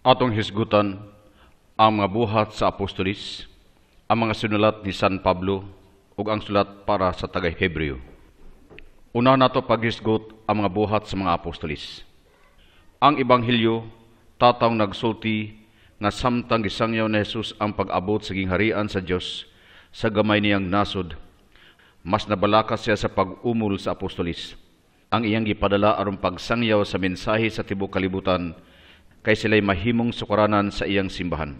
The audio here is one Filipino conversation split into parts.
Atong hisgutan ang mga buhat sa apostolis, ang mga sinulat ni San Pablo ug ang sulat para sa tagay Hebreo. Una nato paghisgot ang mga buhat sa mga apostolis. Ang ebanghelyo tataw nagsulti nga samtang gisangyaw ni Jesus ang pag-abot sa gingharian sa Dios sa gamay niyang nasod mas nabalaka siya sa pag-umul sa apostolis. Ang iyang gipadala aron pagsangyaw sa mensahe sa tibuok kalibutan kay sila'y mahimong sukaranan sa iyang simbahan.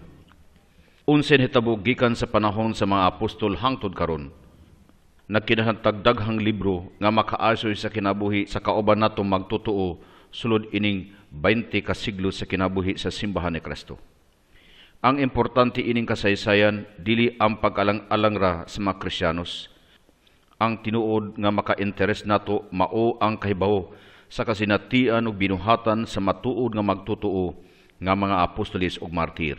Unsen hitabo gikan sa panahon sa mga apostol hangtod karon nagkinahantag daghang libro nga makaasoy sa kinabuhi sa kauban nato magtotoo sulod ining 20 ka siglo sa kinabuhi sa simbahan ni Kristo. Ang importante ining kasaysayan dili ang pagalang alang alang ra sa mga Kristiyanos. Ang tinuod nga maka-interes nato mao ang kahibawo sa kasinatian ug binuhatan sa matuod nga magtotoo nga mga apostolis ug martir.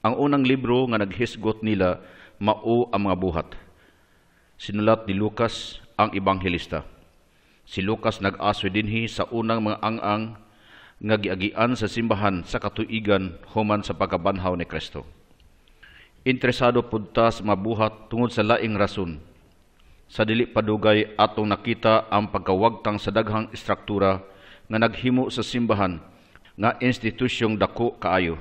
Ang unang libro nga naghisgot nila mao ang mga buhat. Sinulat ni Lucas ang ebanghelista. Si Lucas nag-aso dinhi sa unang mga ang-ang nga giagian sa simbahan sa katuigan human sa pagkabanhaw ni Kristo. Interesado pud ta sa mabuhat tungod sa laing rason sa dili padugay atong nakita ang pagkawagtang sa daghang istruktura nga naghimo sa simbahan nga institusyong dako kaayo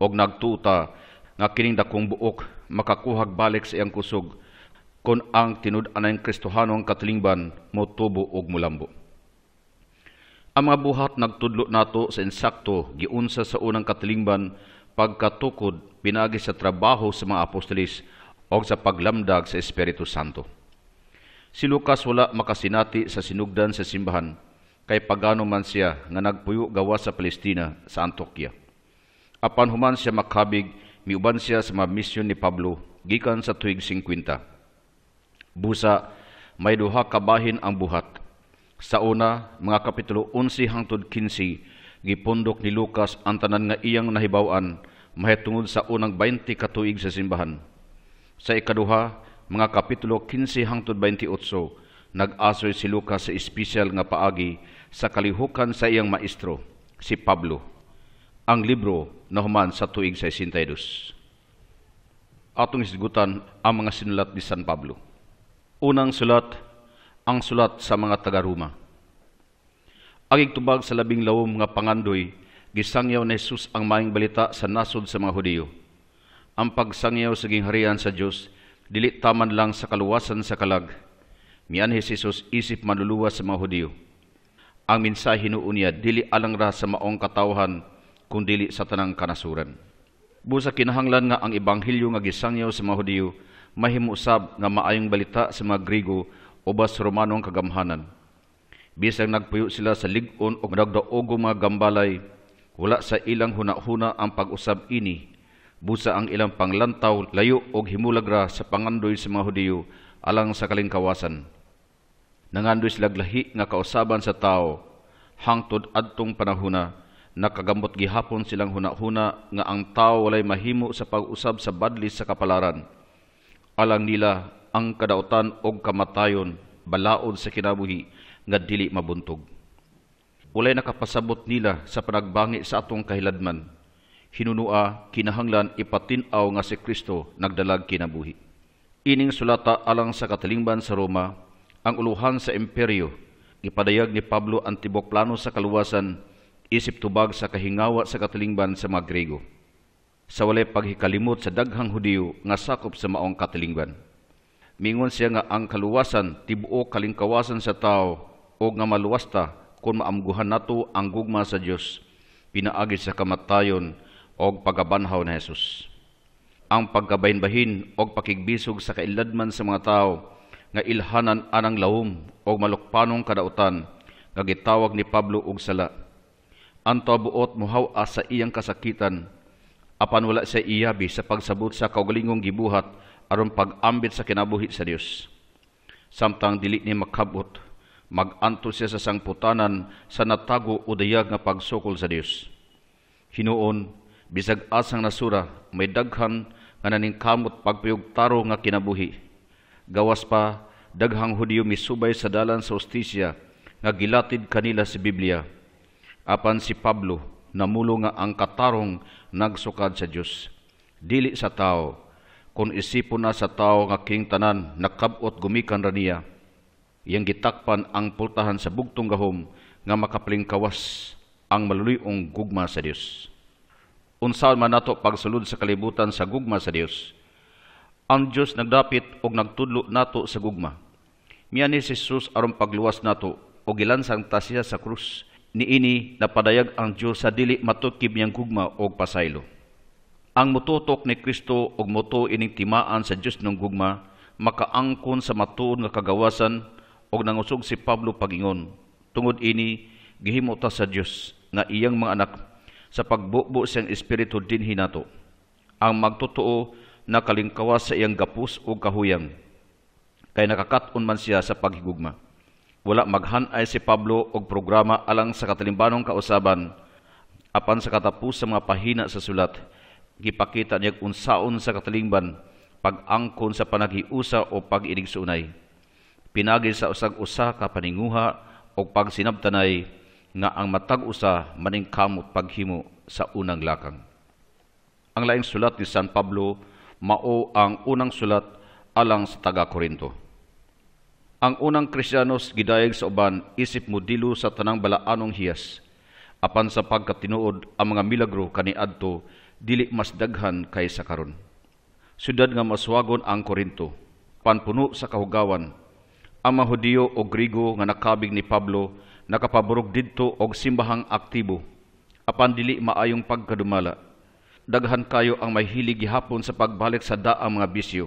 og nagtuta nga kining dakong buok makakuhag balik sa iyang kusog kon ang tinud-anay Kristohanong katilingban mo tubo og mulambo. Ang mga buhat nagtudlo nato sa insakto giunsa sa unang katilingban pagkatukod pinagi sa trabaho sa mga apostolis o sa paglamdag sa Espiritu Santo. Si Lucas wala makasinati sa sinugdan sa simbahan kay pagano man siya nga nagpuyo gawa sa Palestina sa Antioquia. Apan human siya makabig, miuban siya sa mga misyon ni Pablo gikan sa tuig 50. Busa, may duha kabahin ang buhat. Sa una, mga kapitulo 11 hangtod 15, gipundok ni Lucas ang tanan nga iyang nahibawan mahitungod sa unang 20 katuig sa simbahan. Sa ikaduha, mga kapitulo 15 hangtod 28, nag-asoy si Lucas sa espesyal nga paagi sa kalihukan sa iyang maestro, si Pablo. Ang libro na human sa tuig 62. Atong isgutan ang mga sinulat ni San Pablo. Unang sulat, ang sulat sa mga taga-Roma. Aging tubag sa labing lawom nga pangandoy, gisangyaw ni Jesus ang maing balita sa nasod sa mga Hudiyo. Ang pagsangyaw sa gingharian sa Diyos, dili taman lang sa kaluwasan sa kalag. Mianhi si Jesus isip manluluwas sa mga Hudyo. Ang mensahe noon niya, dili alang ra sa maong katawhan, dili sa tanang kanasuran. Busa kinahanglan nga ang ebanghelyo nga gisangyaw sa mga Hudiyo, mahimusab nga maayong balita sa mga Grigo o Romano ang kagamhanan. Bisang nagpuyo sila sa ligon o nagdaogo mga gambalay, wala sa ilang huna -huna ang pag-usab ini busa ang ilang panglantaw, layo og himulagra sa pangandoy sa mga Hudiyo alang sa kalingkawasan. Nangandoy sila lahi nga kausaban sa tao, hangtod adtong panahuna, nakagambot gihapon silang hunahuna nga ang tao walay mahimo sa pag-usab sa badlis sa kapalaran. Alang nila ang kadautan og kamatayon, balaod sa kinabuhi, nga dili mabuntog. Walay nakapasabot nila sa panagbangi sa atong kahiladman, hinunua kinahanglan ipatinaw nga si Kristo nagdalag kinabuhi. Ining sulata alang sa katilingban sa Roma, ang uluhan sa imperyo, ipadayag ni Pablo ang tibok plano sa kaluwasan, isip tubag sa kahingawa sa katilingban sa mga Grego. Sa walay paghikalimot sa daghang Hudiyo nga sakop sa maong katilingban. Mingon siya nga ang kaluwasan tibuo kalingkawasan sa tao o nga maluwasta kung maamguhan nato ang gugma sa Dios pinaagi sa kamatayon og pagabanhaw ni Jesus. Ang pagkabahinbahin og pakigbisog sa kailadman sa mga tao nga ilhanan anang lawom og malukpanong kadautan nga gitawag ni Pablo og sala. Ang tabuot muhaw sa iyang kasakitan apan wala siya iyabi sa pagsabot sa kaugalingong gibuhat aron pag-ambit sa kinabuhi sa Dios. Samtang dili ni makabot, mag siya sa sangputanan sa natago o dayag nga pagsukol sa Dios. Hinuon, bisag asang nasura may daghan nga kamot pagpiyugtaro nga kinabuhi gawas pa daghang Hudyo misubay sa dalan sa ustisya nga gilatid kanila sa si Biblia apan si Pablo namulo nga ang katarong nagsukad sa Dios dili sa tao kun isipon na sa tao nga king tanan nakabot gumikan ra niya iyang gitakpan ang pultahan sa bugtong gahom nga makaplingkawas ang maluluyong gugma sa Dios unsa man nato pagsulod sa kalibutan sa gugma sa Dios. Ang Dios nagdapit og nagtudlo nato sa gugma. Miya ni si Jesus aron pagluwas nato og gilansang ta siya sa krus niini napadayag ang Dios sa dili matukib niyang gugma og pasaylo. Ang mututok ni Kristo og moto ining timaan sa Dios nung gugma makaangkon sa matuod nga kagawasan og nangusog si Pablo pagingon tungod ini gihimo ta sa Dios nga iyang mga anak sa pagbubo siyang espiritu din hinato, ang magtotoo na kalingkawas sa iyang gapus o kahuyang, kay nakakaton man siya sa paghigugma. Wala maghanay si Pablo og programa alang sa katalimbanong kausaban, apan sa katapos sa mga pahina sa sulat, gipakita niya unsaon sa katalingban, pag-angkon sa panaghiusa o pag-inigsunay. Pinagi sa usag-usa ka paninguha o pagsinabtanay, nga ang matag usa maning kamot paghimo sa unang lakang. Ang laing sulat ni San Pablo mao ang unang sulat alang sa taga Korinto. Ang unang Kristiyanos gidayeg sa uban isip modilo sa tanang balaanong hiyas apan sa pagkatinuod ang mga milagro kaniadto dili mas daghan kaysa karon. Sudad nga maswagon ang Korinto panpuno sa kahugawan ang mga o Grigo nga nakabig ni Pablo nakapaburog didto og simbahang aktibo apan dili maayong pagkadumala daghan kayo ang may gihapon sa pagbalik sa daang mga bisyo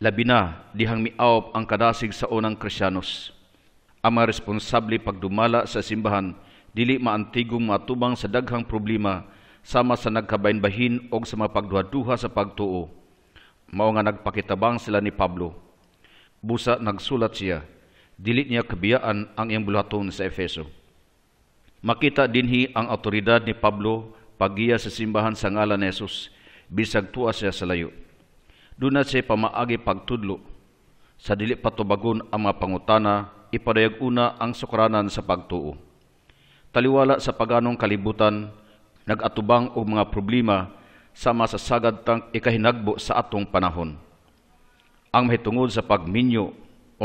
labi na dihang miaop ang kadasig sa unang Kristiyanos ang mga responsable pagdumala sa simbahan dili maantigong matubang sa daghang problema sama sa nagkabainbahin og sa mapagduha-duha sa pagtuo mao nga nagpakitabang sila ni Pablo busa nagsulat siya dili niya kabiyaan ang iyang bulaton sa Efeso. Makita dinhi ang awtoridad ni Pablo pagiya sa simbahan sa ngalan ni Jesus bisag tuwa siya sa layo. Duna siya pamaagi pagtudlo sa dili patubagon ang mga pangutana ipadayag una ang sukaranan sa pagtuo. Taliwala sa paganong kalibutan nagatubang og mga problema sama sa sagad tang ikahinagbo sa atong panahon. Ang mahitungod sa pagminyo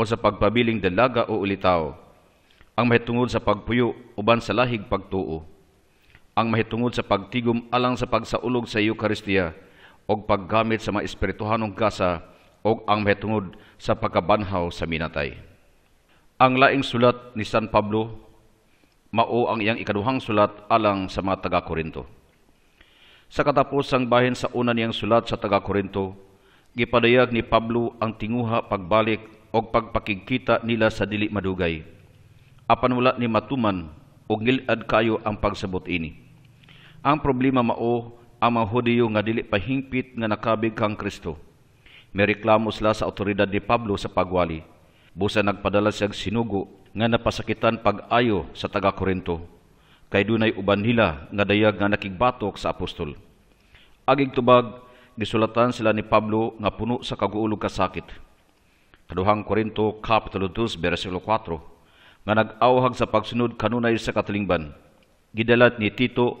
o sa pagpabiling dalaga o ulitaw, ang mahitungod sa pagpuyo uban sa lahig pagtuo, ang mahitungod sa pagtigom alang sa pagsaulog sa Eucharistia o paggamit sa mga espirituhanong gasa o ang mahitungod sa pagkabanhaw sa minatay. Ang laing sulat ni San Pablo mao ang iyang ikaduhang sulat alang sa mga taga-Korinto. Sa katapusang bahin sa una niyang sulat sa taga-Korinto, gipadayag ni Pablo ang tinguha pagbalik og pagpakigkita nila sa dili madugay. Apan wala ni matuman og ngilad kayo ang pagsabot ini. Ang problema mao ang mga Hudiyo nga dili pahingpit nga nakabig kang Kristo. May reklamo sila sa otoridad ni Pablo sa pagwali. Busa nagpadala siyang sinugo nga napasakitan pag-ayo sa taga-Korinto. Kay dunay uban nila nga dayag nga nakigbatok sa apostol. Agig tubag, gisulatan sila ni Pablo nga puno sa kaguulog kasakit. sakit kaduhang Korinto kapitulo 2 bersikulo 4 nga nag-awhag sa pagsunod kanunay sa katilingban gidalat ni Tito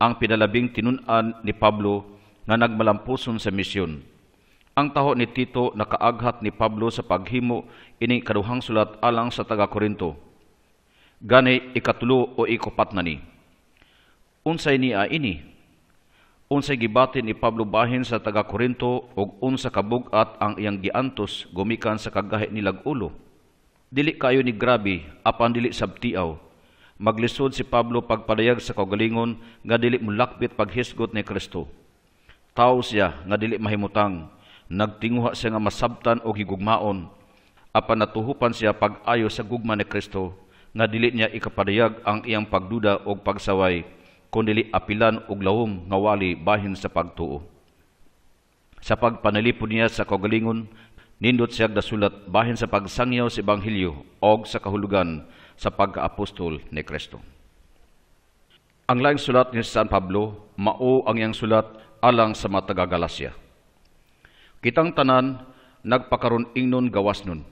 ang pinalabing tinunan ni Pablo nga nagmalampuson sa misyon ang taho ni Tito nakaaghat ni Pablo sa paghimo ini kaduhang sulat alang sa taga Korinto gani ikatulo o ikupat na ni unsay niya ini unsay gibatin ni Pablo bahin sa taga Korinto og unsa kabugat ang iyang giantos gumikan sa kagahi nilag ulo. Dili kayo ni grabi apan dili sabtiaw. Maglisod si Pablo pagpadayag sa kagalingon nga dili mulakbit paghisgot ni Kristo. Tao siya nga dili mahimutang, nagtinguha siya nga masabtan og higugmaon apan natuhupan siya pag-ayo sa gugma ni Kristo nga dili niya ikapadayag ang iyang pagduda og pagsaway kundili apilan og lawom nga wali bahin sa pagtuo. Sa pagpanalipod niya sa kogalingon, nindot siya dasulat bahin sa pagsangyaw sa Ebanghelyo og sa kahulugan sa pagkaapostol ni Kristo. Ang laing sulat ni San Pablo, mao ang iyang sulat alang sa matagagalasya. Kitang tanan, nagpakaroon ingnon gawas nun.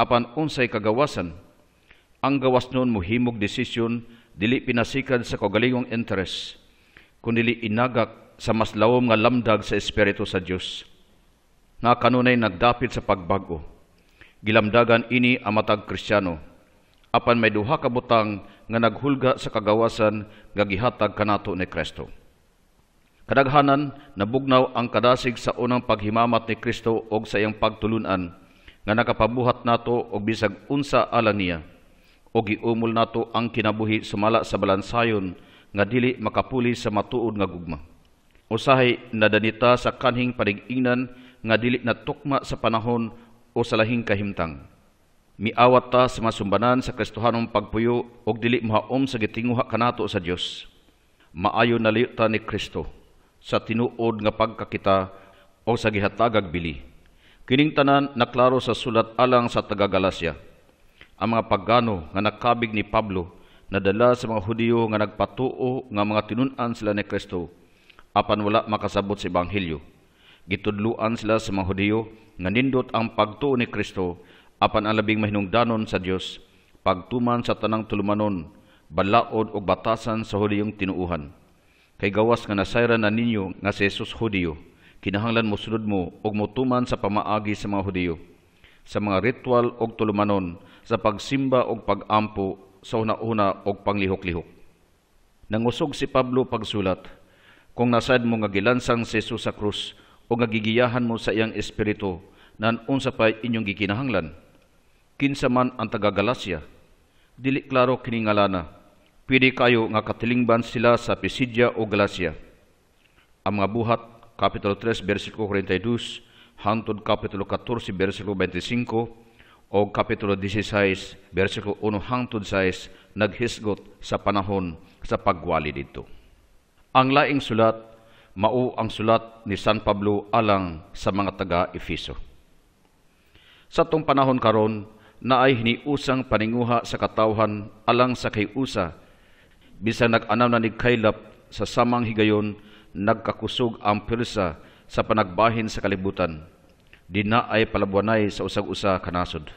Apan unsay kagawasan, ang gawas nun muhimog desisyon dili pinasikad sa kagalingong interes, kundi inagak sa mas lawom nga lamdag sa Espiritu sa Dios. Nga kanunay nagdapit sa pagbago. Gilamdagan ini amatag matag Kristiyano. Apan may duha ka butang nga naghulga sa kagawasan nga gihatag kanato ni Kristo. Kadaghanan nabugnaw ang kadasig sa unang paghimamat ni Kristo og sa iyang pagtulunan nga nakapabuhat nato og bisag unsa alang niya o giumol nato ang kinabuhi sumala sa balansayon nga dili makapuli sa matuod nga gugma. Usahay nadanita sa kanhing panigingnan nga dili na tukma sa panahon o sa lahing kahimtang. Miawat ta sa masumbanan sa Kristohanong pagpuyo og dili mahaom sa gitinguha kanato sa Dios. Maayo naliyo ta ni Kristo sa tinuod nga pagkakita o sa gihatagag bili. Kining tanan naklaro sa sulat alang sa taga Galacia ang mga pagano nga nakabig ni Pablo nadala sa mga Hudiyo nga nagpatuo nga mga tinunan sila ni Kristo apan wala makasabot sa ebanghelyo. Gitudluan sila sa mga Hudiyo nga nindot ang pagtuo ni Kristo apan ang labing mahinungdanon sa Dios pagtuman sa tanang tulumanon balaod og batasan sa Hudiyong tinuuhan. Kay gawas nga nasayra na ninyo nga si Jesus Hudiyo kinahanglan mosulod mo og motuman sa pamaagi sa mga Hudiyo sa mga ritual o tulumanon sa pagsimba o pagampo sa una-una o panglihok-lihok. Nangusog si Pablo pagsulat, kung nasad mo nga gilansang si Jesus sa krus o nga gigiyahan mo sa iyang espiritu, nan unsa pa inyong gikinahanglan. Kinsa man ang taga-Galasya, dili klaro kiningalana, pwede kayo nga katilingban sila sa Pisidia o Galasya. Ang mga buhat, Kapitulo 3, versikulo 42, hantod kapitulo 14 bersikulo 25 o kapitulo 16 bersikulo 1 hantod 6 naghisgot sa panahon sa pagwali dito. Ang laing sulat mao ang sulat ni San Pablo alang sa mga taga Efeso. Sa tong panahon karon na ay hiniusang paninguha sa katawhan alang sa kay usa bisan nag-anaw na ni Kaylap sa samang higayon nagkakusog ang pirsa sa panagbahin sa kalibutan di na ay palabwanay sa usag-usa kanasod.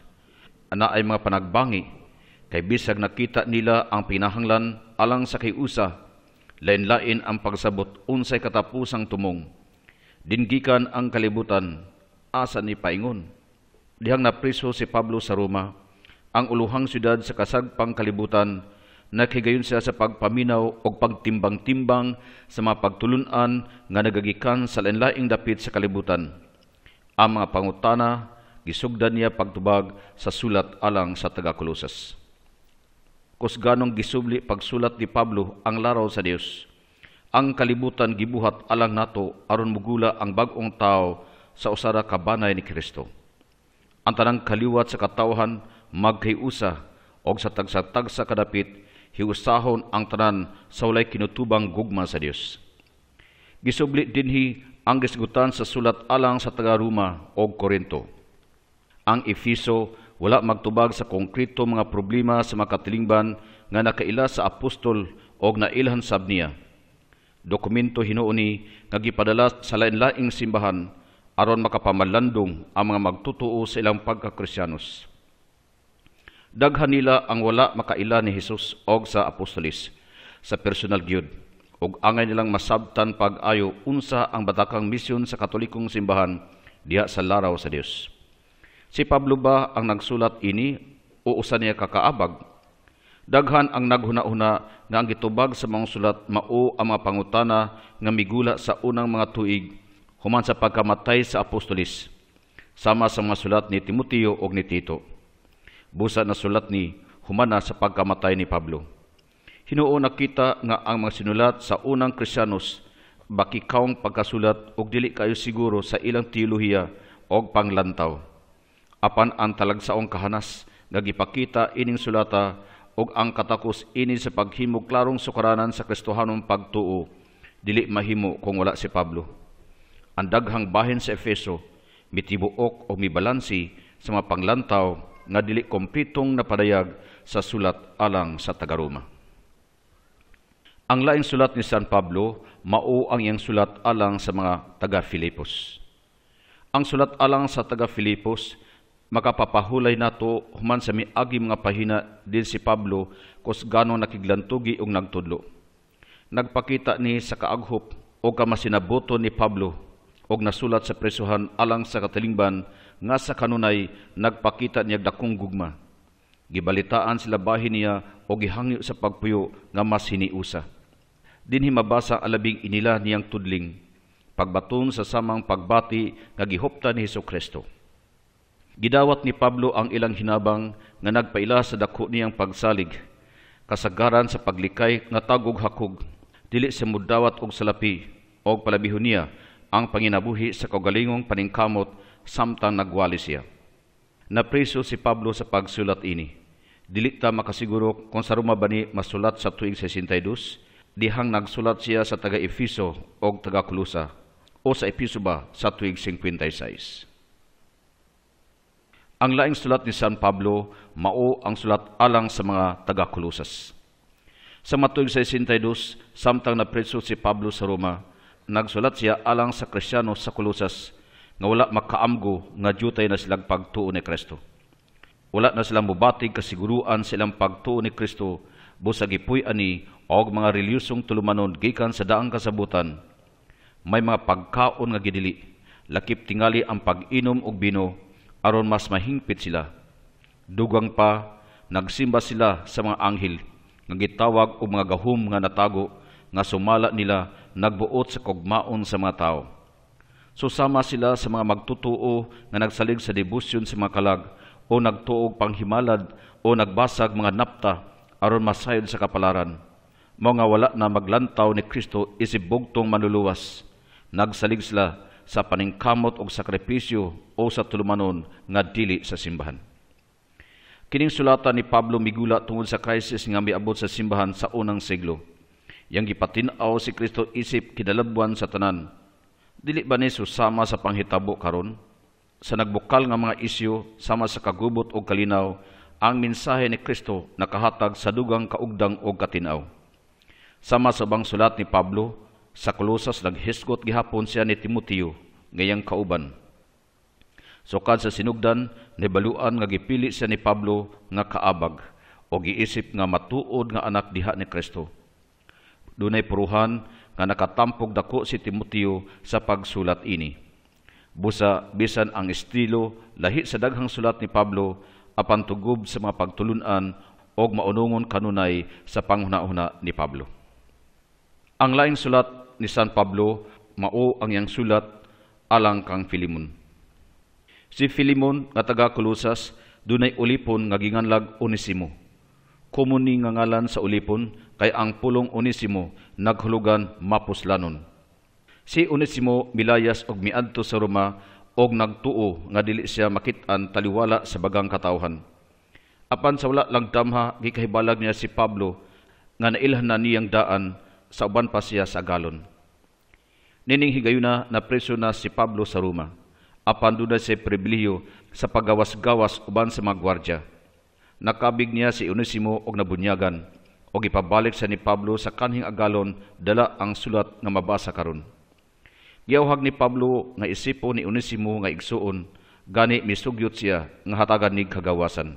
Ana ay mga panagbangi, kay bisag nakita nila ang pinahanglan alang sa kiusa, lain-lain ang pagsabot unsay katapusang tumong. Dinggikan ang kalibutan, asa ni paingon. Dihang napriso si Pablo sa Roma, ang uluhang siyudad sa kasagpang kalibutan, nakigayon siya sa pagpaminaw o pagtimbang-timbang sa mga pagtulunan nga nagagikan sa lain-laing dapit sa kalibutan ang mga pangutana gisugdan niya pagtubag sa sulat alang sa taga Colossus. Kus ganong gisubli pagsulat ni Pablo ang laraw sa Dios. Ang kalibutan gibuhat alang nato aron mugula ang bag-ong tao sa usara ka banay ni Kristo. Ang tanang kaliwat sa katawhan magkayusa og sa tagsa-tagsa kadapit hiusahon ang tanan sa walay kinutubang gugma sa Dios. Gisubli dinhi ang gisgutan sa sulat alang sa taga-Roma o Korinto. Ang Efeso wala magtubag sa konkreto mga problema sa makatilingban nga nakaila sa apostol o nailhan sab niya. Dokumento hinuuni nga gipadala sa lain-laing simbahan aron makapamalandong ang mga magtutuo sa ilang pagkakristyanos. Daghan nila ang wala makaila ni Jesus og sa apostolis sa personal gyud ug angay nilang masabtan pag-ayo unsa ang batakang misyon sa katolikong simbahan diha sa laraw sa Dios. Si Pablo ba ang nagsulat ini o usa niya kakaabag? Daghan ang naghuna-huna nga ang gitubag sa mga sulat mao ang mga pangutana nga migula sa unang mga tuig human sa pagkamatay sa apostolis sama sa mga sulat ni Timoteo ug ni Tito. Busa na sulat ni humana sa pagkamatay ni Pablo. Hinuon nakita nga ang mga sinulat sa unang Kristiyanos bakikawang pagkasulat og dili kayo siguro sa ilang teolohiya og panglantaw. Apan ang talagsaong kahanas nga gipakita ining sulata og ang katakos ini sa paghimo klarong sukaranan sa Kristohanong pagtuo dili mahimo kung wala si Pablo. Ang daghang bahin sa Efeso mitibuok o mibalansi sa mga panglantaw nga dili kompletong napadayag sa sulat alang sa taga-Roma. Ang laing sulat ni San Pablo, mao ang iyang sulat alang sa mga taga-Filipos. Ang sulat alang sa taga-Filipos, makapapahulay nato human sa miagi mga pahina din si Pablo kus gano nakiglantugi og nagtudlo. Nagpakita ni sa kaaghop o kamasinabuto ni Pablo og nasulat sa presuhan alang sa katilingban nga sa kanunay nagpakita niya dakong gugma. Gibalitaan sila bahin niya o gihangyo sa pagpuyo nga mas hiniusa dinhi mabasa alabing inila niyang tudling pagbaton sa samang pagbati nga gihopta ni Hesus Kristo. Gidawat ni Pablo ang ilang hinabang nga nagpaila sa dako niyang pagsalig kasagaran sa paglikay nga tagog hakog dili sa mudawat og salapi og palabihon niya ang panginabuhi sa kaugalingong paningkamot samtang nagwali siya. Napriso si Pablo sa pagsulat ini. Dili ta makasiguro kung sa Roma ba masulat sa tuig 62 dihang nagsulat siya sa taga Efeso o taga Kulusa o sa Episo ba sa tuig 56. Ang laing sulat ni San Pablo mao ang sulat alang sa mga taga-Kulusas. Sa matuig 62, samtang napreso si Pablo sa Roma, nagsulat siya alang sa Kristiyano sa Kulusas nga wala makaamgo nga jutay na silang pagtuo ni Kristo. Wala na silang mubatig kasiguruan silang pagtuo ni Kristo busag ipuy ani og mga reliyosong tulumanon gikan sa daang kasabutan may mga pagkaon nga gidili lakip tingali ang pag-inom og bino aron mas mahingpit sila dugang pa nagsimba sila sa mga anghel nga gitawag og mga gahum nga natago nga sumala nila nagbuot sa kogmaon sa mga tao susama sila sa mga magtutuo nga nagsalig sa debosyon sa mga kalag o nagtuog panghimalad o nagbasag mga napta aron masayod sa kapalaran. Mo nga wala na maglantaw ni Kristo isip bugtong manluluwas. Nagsalig sila sa paningkamot og sakripisyo o sa tulumanon nga dili sa simbahan. Kining sulatan ni Pablo migula tungod sa krisis nga miabot sa simbahan sa unang siglo. Yang gipatinaw si Kristo isip kidalabwan sa tanan. Dili ba ni susama sa panghitabo karon? Sa nagbukal nga mga isyu sama sa kagubot o kalinaw ang mensahe ni Kristo nakahatag sa dugang kaugdang o katinaw. Sama sa bang sulat ni Pablo, sa Kolosas naghisgot gihapon siya ni Timoteo ngayang kauban. Sukad sa sinugdan, nibaluan nga gipili siya ni Pablo nga kaabag o giisip nga matuod nga anak diha ni Kristo. Dunay puruhan nga nakatampog dako si Timoteo sa pagsulat ini. Busa bisan ang estilo lahi sa daghang sulat ni Pablo apan tugob sa mga pagtulunan og maunungon kanunay sa panghunahuna ni Pablo. Ang laing sulat ni San Pablo mao ang iyang sulat alang kang Filimon. Si Filimon nga taga Kolosas dunay ulipon nga ginganlag Onesimo. Kumuni nga ngalan sa ulipon kay ang pulong Onesimo naghulugan mapuslanon. Si Onesimo milayas og miadto sa Roma og nagtuo nga dili siya makit-an taliwala sa bagang katawhan. Apan sa wala lang damha gikahibalag niya si Pablo nga nailhan na niyang daan sa uban pa siya sa galon. Nining higayuna na preso na si Pablo sa Roma. Apan doon siya pribiliyo sa pagawas-gawas uban sa mga gwardya. Nakabig niya si Unisimo og nabunyagan og ipabalik sa ni Pablo sa kanhing agalon dala ang sulat nga mabasa karon. Giyawhag ni Pablo nga isipo ni Onesimo nga igsuon, gani misugyot siya nga hatagan ni kagawasan.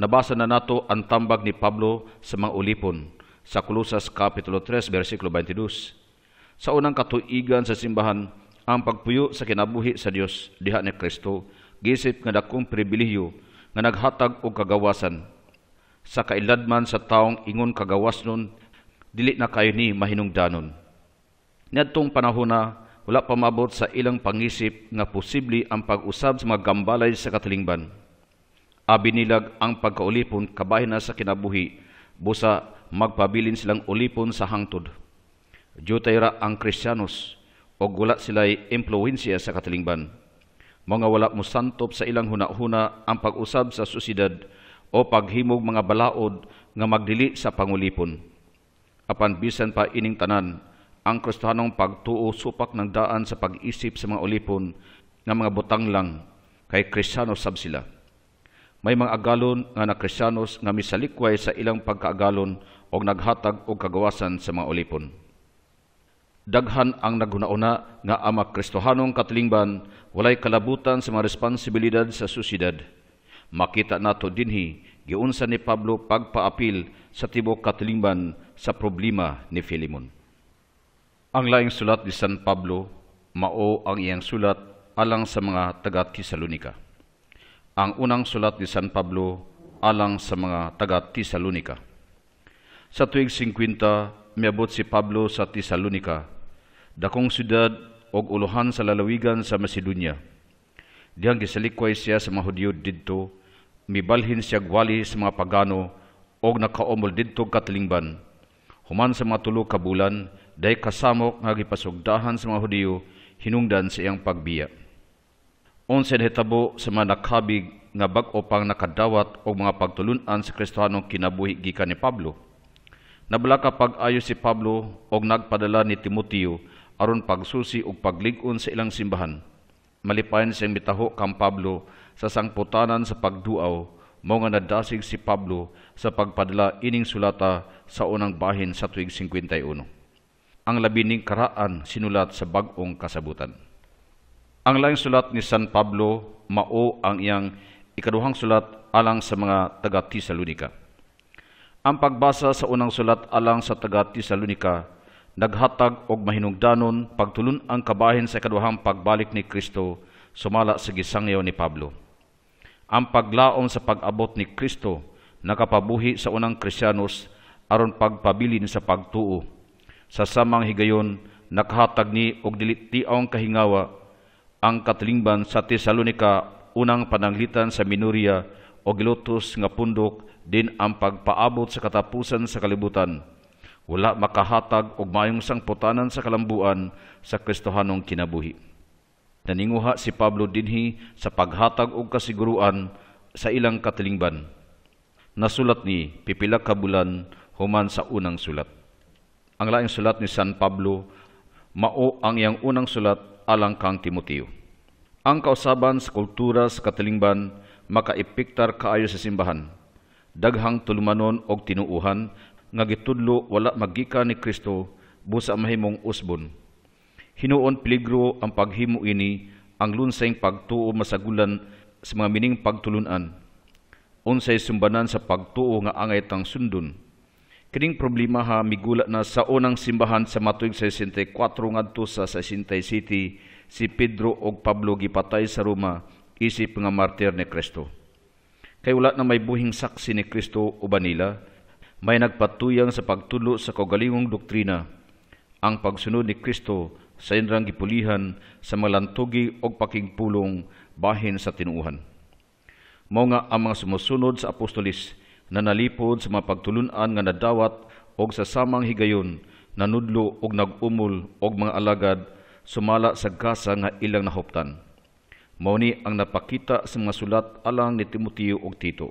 Nabasa na nato ang tambag ni Pablo sa mga ulipon sa Kulusas Kapitulo 3, versikulo 22. Sa unang katuigan sa simbahan, ang pagpuyo sa kinabuhi sa Dios diha ni Kristo, gisip nga dakong pribilihiyo nga naghatag og kagawasan. Sa kailadman sa taong ingon kagawas nun, dili na kayo ni mahinungdanon. Nadtong panahon na wala pa mabot sa ilang pangisip nga posible ang pag-usab sa mga gambalay sa katilingban. Abi nilag ang pagkaulipon kabahin na sa kinabuhi, busa magpabilin silang ulipon sa hangtod. Diyotayra ang kristyanos, o wala sila'y impluensya sa katilingban. Mga wala mo santop sa ilang hunahuna ang pag-usab sa susidad o paghimog mga balaod nga magdili sa pangulipon. Apan bisan pa ining tanan, ang kristohanong pagtuo supak ng daan sa pag-isip sa mga ulipon ng mga butang lang kay kristyano sab sila. May mga agalon nga na kristyanos nga misalikway sa ilang pagkaagalon o naghatag o kagawasan sa mga ulipon. Daghan ang naghunauna nga ama kristohanong katlingban walay kalabutan sa mga responsibilidad sa susidad. Makita nato dinhi giunsa ni Pablo pagpaapil sa tibok katlingban sa problema ni Philemon. Ang laing sulat ni San Pablo, mao ang iyang sulat alang sa mga taga Tesalonika. Ang unang sulat ni San Pablo alang sa mga taga Tesalonika. Sa tuig 50, miabot si Pablo sa Tesalonika, dakong syudad og uluhan sa lalawigan sa Macedonia. Diyang gisalikway siya sa mga Hudyo didto, mibalhin siya gwali sa mga pagano og nakaomol didto katlingban. Human sa mga tulo ka bulan, day kasamok nga gipasugdahan sa mga Hudiyo hinungdan sa iyang pagbiya. Onsen hitabo sa mga nakabig nga bag-o pang nakadawat og mga pagtulunan sa Kristohanong kinabuhi gikan ni Pablo. Nabalaka pag-ayo si Pablo og nagpadala ni Timoteo aron pagsusi og pagligon sa ilang simbahan. Malipayan siyang mitaho kang Pablo sa sangputanan sa pagduaw mo nga nadasig si Pablo sa pagpadala ining sulata sa unang bahin sa tuig 51 ang labining karaan sinulat sa bagong kasabutan. Ang laing sulat ni San Pablo mao ang iyang ikaduhang sulat alang sa mga taga Tesalonika. Ang pagbasa sa unang sulat alang sa taga Tesalonika naghatag og mahinungdanon pagtulon ang kabahin sa ikaduhang pagbalik ni Kristo sumala sa gisangyo ni Pablo. Ang paglaom sa pag-abot ni Kristo nakapabuhi sa unang Kristiyanos aron pagpabilin sa pagtuo sa samang higayon nakahatag ni og dili tiaong kahingawa ang katlingban sa Tesalonika unang pananglitan sa Minuria o gilutos nga pundok din ang pagpaabot sa katapusan sa kalibutan. Wala makahatag og mayong sangputanan sa kalambuan sa Kristohanong kinabuhi. Naninguha si Pablo dinhi sa paghatag og kasiguruan sa ilang katilingban. Nasulat ni pipila ka bulan human sa unang sulat ang laing sulat ni San Pablo, mao ang iyang unang sulat alang kang Timoteo. Ang kausaban sa kultura sa katilingban makaipiktar kaayo sa simbahan. Daghang tulumanon og tinuuhan nga gitudlo wala magika ni Kristo busa mahimong usbon. Hinuon peligro ang paghimo ini ang lunsayng pagtuo masagulan sa mga mining pagtulunan. Unsay sumbanan sa pagtuo nga angay tang sundon Kining problema ha migula na sa unang simbahan sa matuig 64 ngadto sa 60 City si Pedro og Pablo gipatay sa Roma isip nga martir ni Kristo. Kay wala na may buhing saksi ni Kristo uban nila may nagpatuyang sa pagtulo sa kaugalingong doktrina ang pagsunod ni Kristo sa inrang gipulihan sa malantugi og pakingpulong bahin sa tinuuhan. Mao nga ang mga sumusunod sa apostolis na nalipod sa mga pagtulunan nga nadawat og sa samang higayon nanudlo og nagumol og mga alagad sumala sa gasa nga ilang nahuptan. Mao ni ang napakita sa mga sulat alang ni Timoteo og Tito.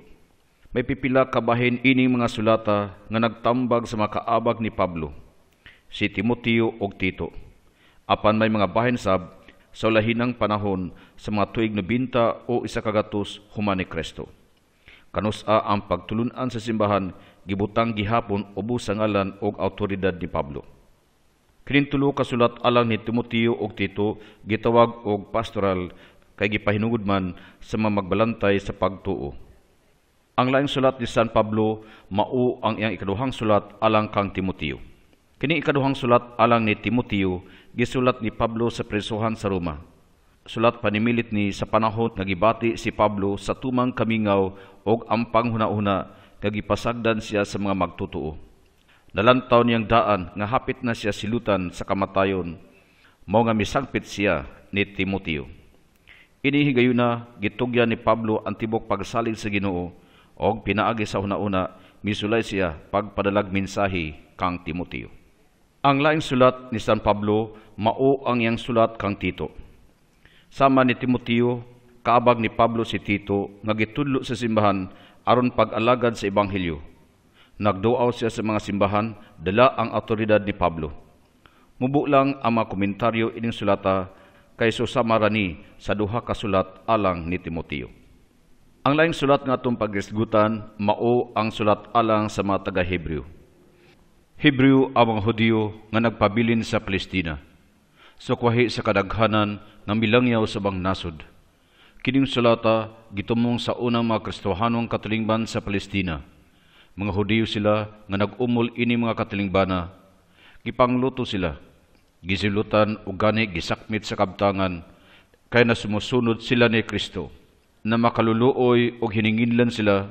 May pipila kabahin ining mga sulata nga nagtambag sa makaabag ni Pablo, si Timoteo og Tito. Apan may mga bahin sab sa lahinang panahon sa mga tuig 90 o isa kagatos human ni Kristo kanusa ang pagtulunan sa simbahan gibutang gihapon ubos sa ngalan og awtoridad ni Pablo. Kining tulo ka sulat alang ni Timoteo og Tito gitawag og pastoral kay gipahinugod man sa mga magbalantay sa pagtuo. Ang laing sulat ni San Pablo mao ang iyang ikaduhang sulat alang kang Timoteo. Kini ikaduhang sulat alang ni Timoteo gisulat ni Pablo sa presohan sa Roma Sulat panimilit ni sa panahon nga gibati si Pablo sa tumang kamingaw og ang panghuna-una nga gipasagdan siya sa mga magtutuo. Nalantaw niyang daan nga hapit na siya silutan sa kamatayon. Mao nga misangpit siya ni Timoteo. Inihigayon na gitugyan ni Pablo ang tibok pagsalig sa Ginoo og pinaagi sa una-una misulay siya pagpadalag mensahe kang Timoteo. Ang laing sulat ni San Pablo mao ang iyang sulat kang Tito sama ni Timoteo, kaabag ni Pablo si Tito, nga gitudlo sa simbahan aron pag-alagad sa Ebanghelyo. Nagduaw siya sa mga simbahan, dala ang autoridad ni Pablo. Mubulang ang mga komentaryo ining sulata kay rani sa duha ka sulat alang ni Timoteo. Ang laing sulat nga atong pagresgutan mao ang sulat alang sa mga taga hebreo Hebreo ang mga Hudyo nga nagpabilin sa Palestina – sa kwahi sa kadaghanan nga milangyaw sa bang nasod. Kining sulata gitumong sa unang mga Kristohanong katilingban sa Palestina. Mga Hudiyo sila nga nagumol ini mga katilingbana. gipangluto sila. Gisilutan o gani gisakmit sa kabtangan kay na sumusunod sila ni Kristo na makaluluoy o hininginlan sila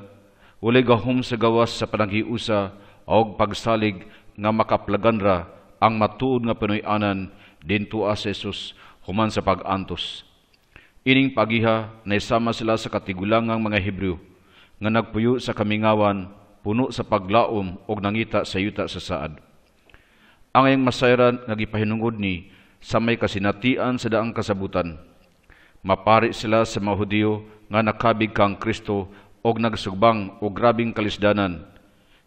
walay gahom sa gawas sa panaghiusa o pagsalig nga makaplaganra ang matuod nga panoy-anan Dintua si Jesus human sa pagantos. Ining pagiha naisama sila sa katigulangang mga Hebreo nga nagpuyo sa kamingawan, puno sa paglaom og nangita sa yuta sa saad. Ang ayang masayran nga gipahinungod ni sa may kasinatian sa daang kasabutan. Mapari sila sa mahudiyo nga nakabig kang Kristo og nagsugbang og grabing kalisdanan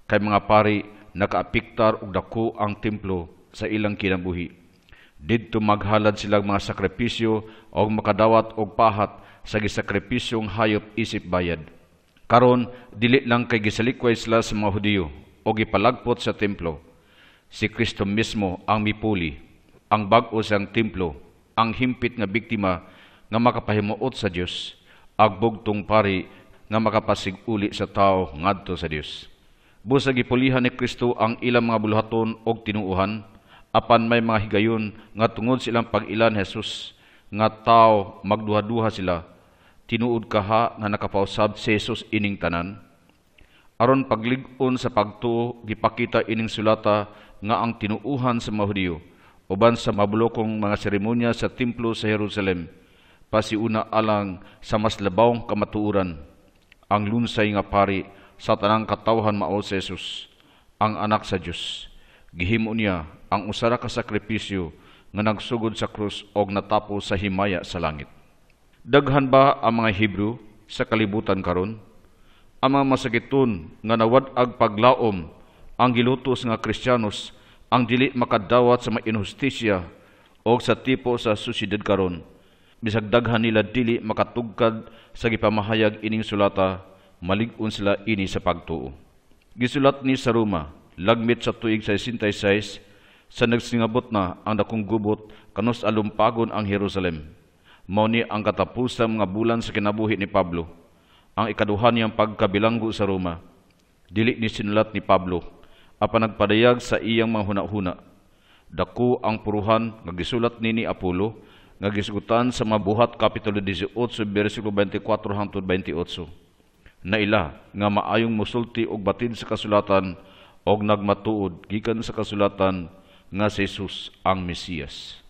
kay mga pari nakaapiktar og dako ang templo sa ilang kinabuhi Didto maghalad sila mga sakripisyo o makadawat og pahat sa gisakripisyong hayop isip bayad. Karon, dili lang kay gisalikway sila sa mga Hudiyo o gipalagpot sa templo. Si Kristo mismo ang mipuli, ang bag-o sang templo, ang himpit nga biktima nga makapahimuot sa Dios, agbugtong pari nga makapasiguli sa tao ngadto sa Dios. Busa gipulihan ni Kristo ang ilang mga buluhaton og tinuuhan, apan may mga higayon nga tungod silang pag-ilan Jesus nga tao magduha-duha sila tinuod kaha nga nakapausab si Hesus ining tanan aron pagligon sa pagtuo gipakita ining sulata nga ang tinuuhan sa Mahudiyo uban sa mabulokong mga seremonya sa templo sa Jerusalem pasiuna alang sa mas labawng kamatuuran ang lunsay nga pari sa tanang katawhan mao si Hesus ang anak sa Dios gihimo niya ang usara ka sakripisyo nga nagsugod sa krus og natapo sa himaya sa langit. Daghan ba ang mga Hebrew sa kalibutan karon? Ang mga masagiton nga nawad-ag paglaom ang gilutos nga Kristiyanos ang dili makadawat sa mga inhustisya o sa tipo sa susidid karon. Bisag daghan nila dili makatugkad sa gipamahayag ining sulata, malig-on sila ini sa pagtuo. Gisulat ni sa Roma, lagmit sa tuig 66, sa nagsingabot na ang dakong gubot kanos alumpagon ang Jerusalem. Mao ang katapusan mga bulan sa kinabuhi ni Pablo, ang ikaduha niyang pagkabilanggo sa Roma. Dili ni sinulat ni Pablo, apan nagpadayag sa iyang mga hunahuna. Daku ang puruhan nga gisulat ni ni Apollo, nga gisugutan sa mabuhat kapitulo 18 bersikulo 24 hangtod 28. ila nga maayong musulti og batid sa kasulatan og nagmatuod gikan sa kasulatan nga si Jesus ang Mesiyas.